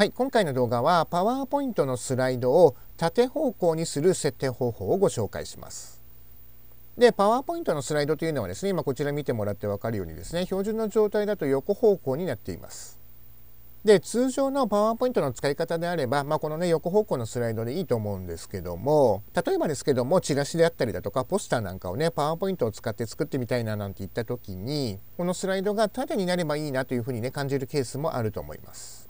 はい、今回の動画は PowerPoint のスライドを縦方向にする設定方法をご紹介します。で、PowerPoint のスライドというのはですね、今こちら見てもらってわかるようにですね、標準の状態だと横方向になっています。で、通常の PowerPoint の使い方であれば、まあ、このね、横方向のスライドでいいと思うんですけども、例えばですけども、チラシであったりだとか、ポスターなんかをね、PowerPoint を使って作ってみたいななんて言った時に、このスライドが縦になればいいなというふうにね、感じるケースもあると思います。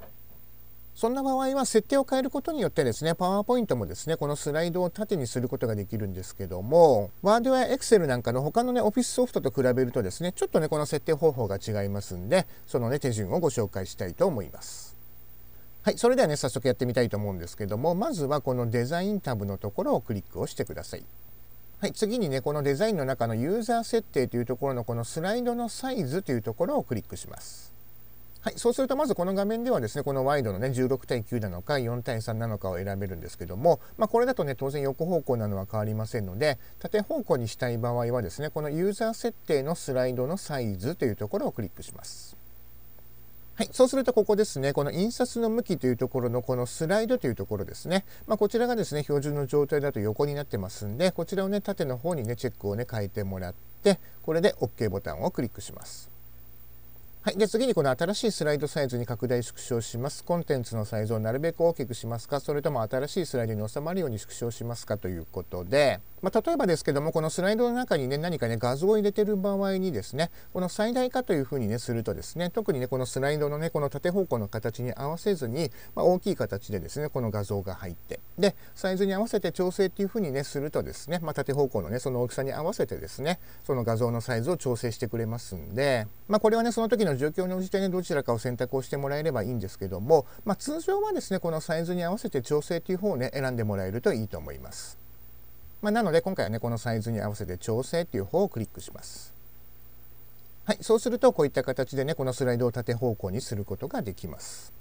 そんな場合は設定を変えることによってですね、パワーポイントもですね、このスライドを縦にすることができるんですけども、Word や Excel なんかの他のね、Office ソフトと比べるとですね、ちょっとね、この設定方法が違いますんで、そのね、手順をご紹介したいと思います。はい、それではね、早速やってみたいと思うんですけども、まずはこのデザインタブのところをクリックをしてください。はい、次にね、このデザインの中のユーザー設定というところのこのスライドのサイズというところをクリックします。はい、そうするとまずこの画面ではですねこのワイドのね16対9なのか4対3なのかを選べるんですけども、まあ、これだとね当然横方向なのは変わりませんので縦方向にしたい場合はですねこのユーザー設定のスライドのサイズというところをクリックします。はい、そうするとここですね、この印刷の向きというところのこのスライドというところですね、まあ、こちらがですね、標準の状態だと横になってますんで、こちらをね、縦の方にね、チェックをね、変えてもらって、これで OK ボタンをクリックします。はい。で、次にこの新しいスライドサイズに拡大縮小します。コンテンツのサイズをなるべく大きくしますかそれとも新しいスライドに収まるように縮小しますかということで、まあ、例えばですけども、このスライドの中にね、何かね、画像を入れてる場合にですね、この最大化というふうにね、するとですね、特にね、このスライドのね、この縦方向の形に合わせずに、まあ、大きい形でですね、この画像が入って、で、サイズに合わせて調整っていうふうにね、するとですね、まあ、縦方向のね、その大きさに合わせてですね、その画像のサイズを調整してくれますんで、まあ、これはね、その時のの状況に応じてねどちらかを選択をしてもらえればいいんですけども、まあ、通常はですねこのサイズに合わせて調整という方をね選んでもらえるといいと思います。まあ、なので今回はねこのサイズに合わせて調整という方をクリックします。はい、そうするとこういった形でねこのスライドを縦方向にすることができます。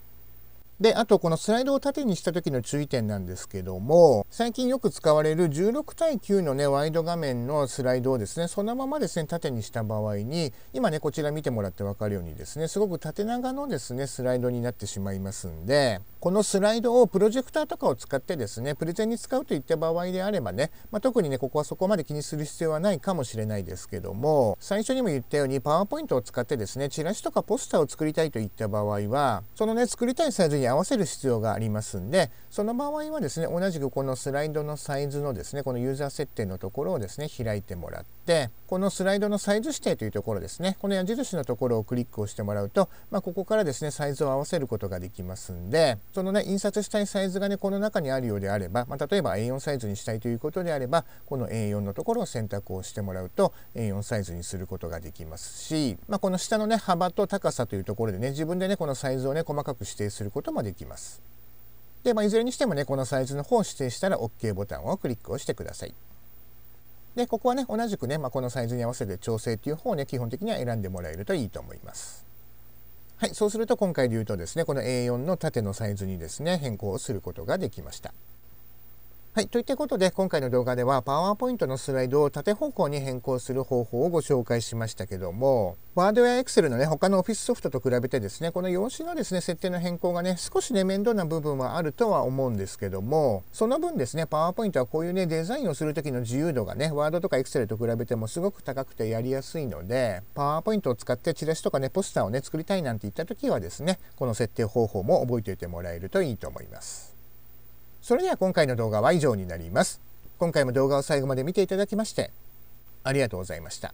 で、あとこのスライドを縦にした時の注意点なんですけども、最近よく使われる16対9のね、ワイド画面のスライドをですね、そのままですね、縦にした場合に、今ね、こちら見てもらってわかるようにですね、すごく縦長のですね、スライドになってしまいますんで、このスライドをプロジェクターとかを使ってですね、プレゼンに使うといった場合であればね、まあ、特にね、ここはそこまで気にする必要はないかもしれないですけども、最初にも言ったように、パワーポイントを使ってですね、チラシとかポスターを作りたいといった場合は、そのね、作りたいサイズに合わせる必要がありますんでその場合はですね同じくこのスライドのサイズのですねこのユーザー設定のところをですね開いてもらってこのスライドのサイズ指定というところですねこの矢印のところをクリックをしてもらうと、まあ、ここからですねサイズを合わせることができますんでそのね印刷したいサイズがねこの中にあるようであれば、まあ、例えば A4 サイズにしたいということであればこの A4 のところを選択をしてもらうと A4 サイズにすることができますし、まあ、この下のね幅と高さというところでね自分でねこのサイズをね細かく指定することももできます。で、まあ、いずれにしてもね、このサイズの方を指定したら OK ボタンをクリックをしてください。で、ここはね、同じくね、まあ、このサイズに合わせて調整っていう方をね、基本的には選んでもらえるといいと思います。はい、そうすると今回で言うとですね、この A4 の縦のサイズにですね、変更をすることができました。はい、といったことで今回の動画では PowerPoint のスライドを縦方向に変更する方法をご紹介しましたけども Word や Excel のね他のオフィスソフトと比べてですねこの用紙のですね設定の変更がね少しね面倒な部分はあるとは思うんですけどもその分ですね PowerPoint はこういうねデザインをする時の自由度がねワードとか Excel と比べてもすごく高くてやりやすいので PowerPoint を使ってチラシとかねポスターをね作りたいなんていった時はですねこの設定方法も覚えておいてもらえるといいと思います。それでは今回の動画は以上になります。今回も動画を最後まで見ていただきましてありがとうございました。